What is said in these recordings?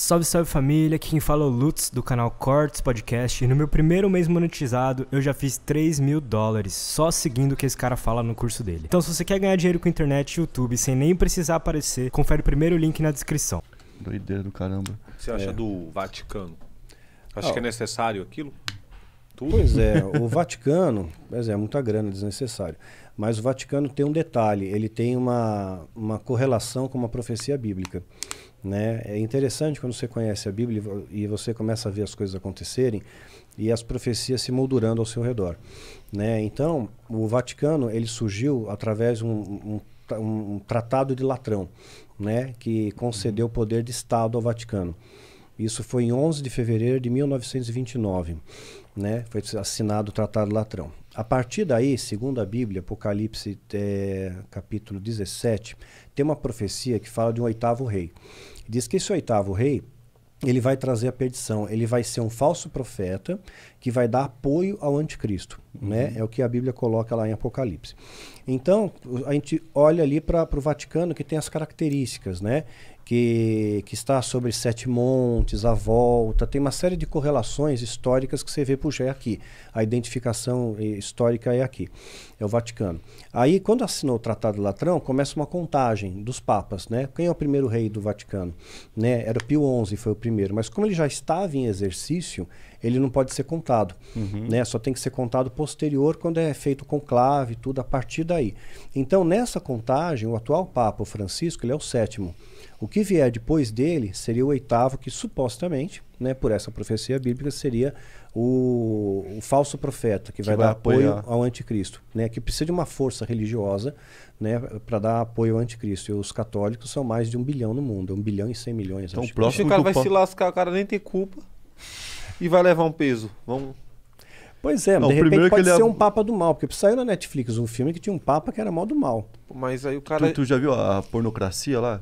Salve, salve família, aqui quem fala é o Lutz do canal Cortes Podcast e no meu primeiro mês monetizado eu já fiz 3 mil dólares só seguindo o que esse cara fala no curso dele. Então se você quer ganhar dinheiro com internet e YouTube sem nem precisar aparecer, confere o primeiro link na descrição. Doideira do caramba. O que você acha é. do Vaticano? Acho ah, que é necessário aquilo? Tudo? Pois é, o Vaticano, mas é muita grana, desnecessário. Mas o Vaticano tem um detalhe, ele tem uma, uma correlação com uma profecia bíblica. Né? É interessante quando você conhece a Bíblia e você começa a ver as coisas acontecerem e as profecias se moldurando ao seu redor. Né? Então, o Vaticano ele surgiu através de um, um, um tratado de Latrão, né? que concedeu o uhum. poder de Estado ao Vaticano. Isso foi em 11 de fevereiro de 1929. Né? Foi assinado o Tratado Latrão. A partir daí, segundo a Bíblia, Apocalipse é, capítulo 17, tem uma profecia que fala de um oitavo rei. Diz que esse oitavo rei, ele vai trazer a perdição, ele vai ser um falso profeta que vai dar apoio ao anticristo, uhum. né? É o que a Bíblia coloca lá em Apocalipse. Então, a gente olha ali para o Vaticano que tem as características, né? que, que está sobre Sete Montes, a volta, tem uma série de correlações históricas que você vê, puxa, é aqui. A identificação histórica é aqui, é o Vaticano. Aí, quando assinou o Tratado Latrão, começa uma contagem dos papas, né? Quem é o primeiro rei do Vaticano? Né? Era Pio XI, foi o primeiro. Mas como ele já estava em exercício, ele não pode ser contado. Uhum. Né? Só tem que ser contado posterior, quando é feito conclave, tudo a partir daí. Então, nessa contagem, o atual Papa, Francisco, ele é o sétimo. O que vier depois dele seria o oitavo, que supostamente, né, por essa profecia bíblica, seria o, o falso profeta, que, que vai, vai, dar apoio ao anticristo, né, que precisa de uma força religiosa né, para dar apoio ao anticristo. E os católicos são mais de um bilhão no mundo, um bilhão e cem milhões. Então, o próximo o cara vai se lascar, o cara nem tem culpa e vai levar um peso. Vamos. Pois é, mas Não, de repente primeiro que pode ele ser um Papa do Mal, porque saiu na Netflix um filme que tinha um Papa que era mal do mal. Mas aí o cara. Tu, tu já viu a pornocracia lá?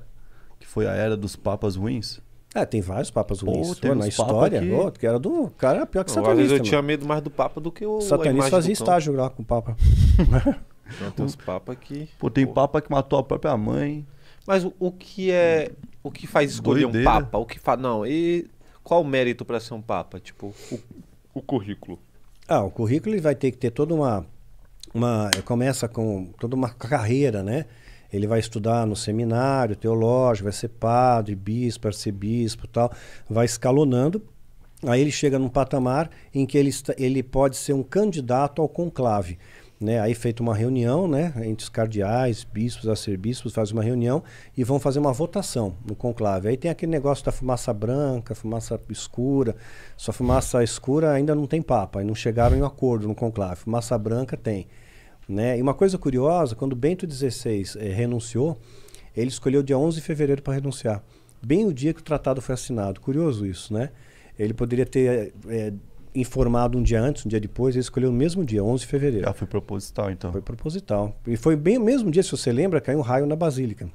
Que foi a era dos papas ruins? É, tem vários papas ruins. tem Pô, na história, que- ó, que era do cara era pior que Não, às vezes eu tinha medo mais do Papa do que o. Satanista fazia do estágio lá com o Papa. então, Tem uns papas que. Pô, tem papa que matou a própria mãe. Mas o, o que é. O que faz escolher Doideira. um Papa? O que faz. Não, e qual o mérito para ser um papa? Tipo, o, o currículo. Ah, o currículo ele vai ter que ter toda uma uma eh, começa com toda uma carreira, né? Ele vai estudar no seminário teológico, vai ser padre, bispo, arcebispo, tal, vai escalonando. Aí ele chega num patamar em que ele, ele pode ser um candidato ao conclave né? Aí feita uma reunião, né? Entre os cardeais, bispos, arcebispos, faz uma reunião e vão fazer uma votação no conclave. Aí tem aquele negócio da fumaça branca, fumaça escura. Só fumaça escura ainda não tem papa, e não chegaram em um acordo no conclave. Fumaça branca tem, né? E uma coisa curiosa, quando Bento XVI eh, renunciou, ele escolheu dia 11 de fevereiro para renunciar, bem o dia que o tratado foi assinado. Curioso isso, né? Ele poderia ter eh, eh informado um dia antes, um dia depois, ele escolheu no mesmo dia, 11 de fevereiro. Ah, foi proposital, então. Foi proposital. E foi bem o mesmo dia, se você lembra, caiu um raio na Basílica.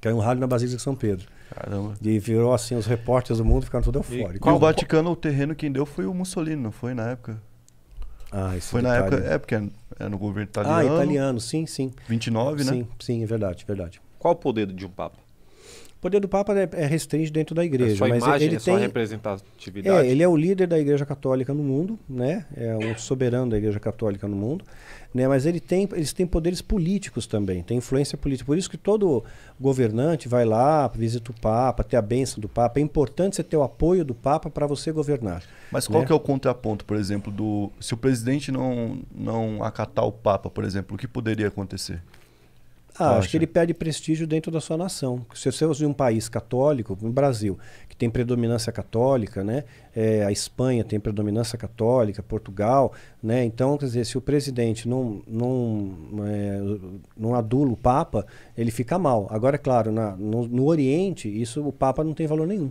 Caiu um raio na Basílica de São Pedro. Caramba. E virou assim, os repórteres do mundo ficaram tudo eufóricos. E, qual... o Vaticano, o terreno quem deu foi o Mussolini, não foi na época? Ah, isso Foi é na época, é porque é, é no governo ah, italiano. Ah, italiano, sim, sim. 29, né? Sim, sim, é verdade, verdade. Qual o poder de um Papa? O poder do Papa né, é, restrito dentro da igreja. É mas imagem, é ele é tem, representatividade. É, ele é o líder da igreja católica no mundo, né? É o soberano da igreja católica no mundo. Né? Mas ele tem, eles têm poderes políticos também, tem influência política. Por isso que todo governante vai lá, visita o Papa, tem a benção do Papa. É importante você ter o apoio do Papa para você governar. Mas qual né? que é o contraponto, por exemplo, do se o presidente não, não acatar o Papa, por exemplo, o que poderia acontecer? Ah, acho que ele perde prestígio dentro da sua nação. Se você usa um país católico, o Brasil, que tem predominância católica, né? É, a Espanha tem predominância católica, Portugal, né? Então, quer dizer, se o presidente não, não, é, não adula o Papa, ele fica mal. Agora, é claro, na, no, no Oriente, isso o Papa não tem valor nenhum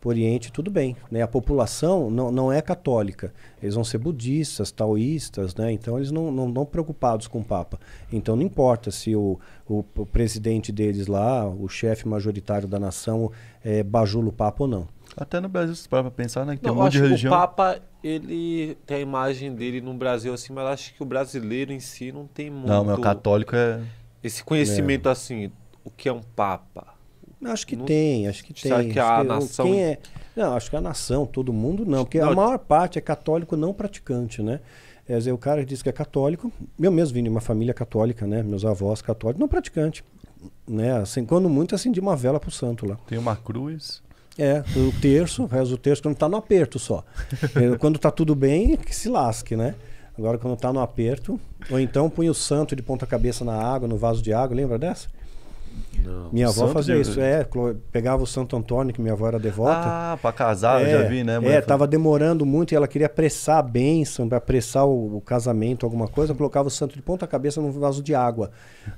para Oriente, tudo bem. Né? A população não, não é católica. Eles vão ser budistas, taoístas, né? então eles não estão não, não preocupados com o Papa. Então não importa se o, o, o presidente deles lá, o chefe majoritário da nação, é, bajula o Papa ou não. Até no Brasil, se para pensar, né? Que não, um monte de religião. O Papa, ele tem a imagem dele no Brasil assim, mas acho que o brasileiro em si não tem muito. Não, mas o católico é. Esse conhecimento é. assim, o que é um Papa? Acho que tem, acho que tem. Será que a nação. Quem é... Não, acho que a nação, todo mundo não, porque não. a maior parte é católico não praticante, né? Quer dizer, o cara diz que é católico. Eu mesmo vim de uma família católica, né? Meus avós católicos, não praticante. Né? Assim, quando muito, acendi uma vela pro santo lá. Tem uma cruz. É, o terço, reza o terço quando tá no aperto só. quando tá tudo bem, que se lasque, né? Agora, quando tá no aperto, ou então punha o santo de ponta cabeça na água, no vaso de água, lembra dessa? Não. Minha avó fazia de... isso, é. Pegava o Santo Antônio, que minha avó era devota. Ah, pra casar, é, eu já vi, né? Mãe? É, tava demorando muito e ela queria apressar a bênção, apressar o, o casamento, alguma coisa. Colocava o santo de ponta cabeça num vaso de água,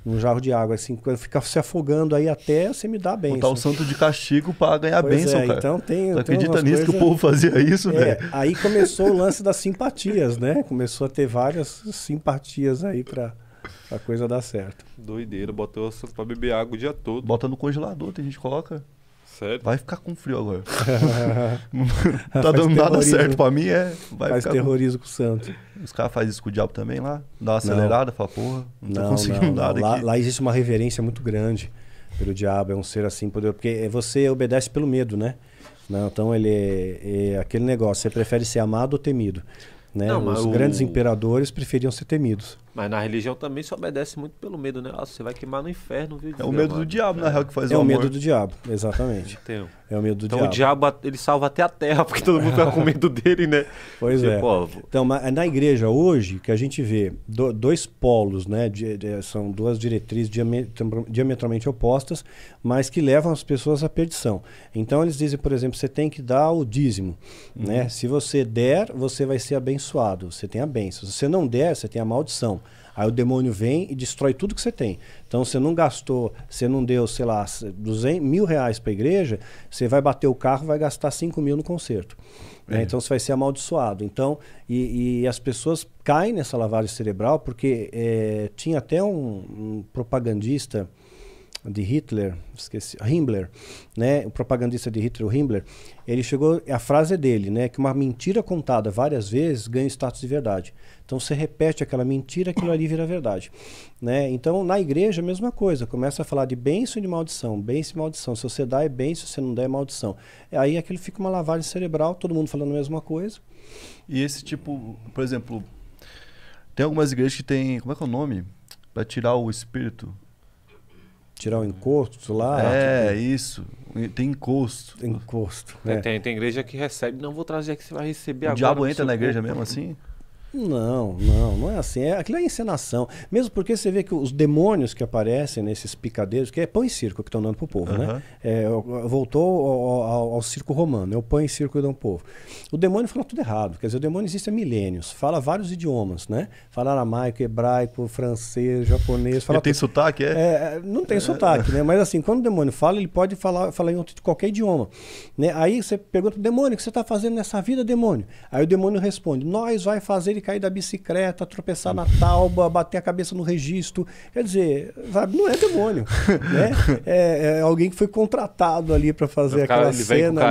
num jarro de água, assim. Ficava se afogando aí até você me dar a bênção. Botar o santo de castigo pra ganhar pois é, bênção, é, cara. Então tem. Tu acredita nisso coisa... que o povo fazia isso, é, Aí começou o lance das simpatias, né? Começou a ter várias simpatias aí pra a coisa dá certo. Doideira, botou pra beber água o dia todo. Bota no congelador, tem gente que coloca. Sério? Vai ficar com frio agora. tá faz dando nada certo pra mim, é. Vai faz terrorismo com... com o santo. Os caras fazem isso com o diabo também lá? Dá uma acelerada, não. fala, porra, não, não conseguindo não, nada lá, aqui. Lá existe uma reverência muito grande pelo diabo, é um ser assim poderoso. Porque é, você obedece pelo medo, né? Não, então ele é, é aquele negócio, você prefere ser amado ou temido? Né? Os grandes o... imperadores preferiam ser temidos. Mas na religião também se obedece muito pelo medo, né? Ah, você vai queimar no inferno, viu? É o medo do diabo, é. na real, que faz é o É o medo do diabo, exatamente. Então, é o medo do então diabo. Então o diabo, ele salva até a terra, porque todo mundo tá com medo dele, né? Pois tipo, é. Povo. então, na igreja hoje, que a gente vê dois polos, né? De, de, são duas diretrizes diametralmente opostas, mas que levam as pessoas à perdição. Então eles dizem, por exemplo, você tem que dar o dízimo, né? uhum. né? Se você der, você vai ser abençoado, você tem a bênção. Se você não der, você tem a maldição. Aí o demônio vem e destrói tudo que você tem. Então você não gastou, você não deu, sei lá, 200, mil reais para a igreja, você vai bater o carro vai gastar 5 mil no conserto. Né? É. Né? Então você vai ser amaldiçoado. Então, e, e as pessoas caem nessa lavagem cerebral, porque é, tinha até um, um propagandista de Hitler, esqueci, Himmler, né, o propagandista de Hitler, o Himmler, ele chegou, a frase é dele, né, que uma mentira contada várias vezes ganha status de verdade. Então você repete aquela mentira, aquilo ali vira verdade, né? Então na igreja a mesma coisa, começa a falar de bênção e de maldição, bênção e maldição. Se você dá é bênção, se você não dá é maldição. Aí aquilo fica uma lavagem cerebral, todo mundo falando a mesma coisa. E esse tipo, por exemplo, tem algumas igrejas que tem, como é que é o nome? Para tirar o espírito tirar o encosto lá. É, tipo... isso. Tem encosto. Tem encosto. É. Né? Tem, tem igreja que recebe, não vou trazer que você vai receber o agora. O diabo entra na igreja corpo. mesmo assim? Não, não, não é assim. É, aquilo é encenação. Mesmo porque você vê que os demônios que aparecem nesses picadeiros, que é pão e circo que estão dando pro povo, uhum. né? É, voltou ao, ao, ao, circo romano, é o pão e circo que dão povo. O demônio fala tudo errado. Quer dizer, o demônio existe há milênios, fala vários idiomas, né? Fala aramaico, hebraico, francês, japonês. Fala... tem sotaque, é? é? é não tem sotaque, né? Mas assim, quando o demônio fala, ele pode falar, falar em outro, qualquer idioma. Né? Aí você pergunta, demônio, o que você está fazendo nessa vida, demônio? Aí o demônio responde, nós vai fazer cair da bicicleta, tropeçar na tauba, bater a cabeça no registro. Quer dizer, sabe, não é demônio. né? é, é alguém que foi contratado ali para fazer cara, aquela cena.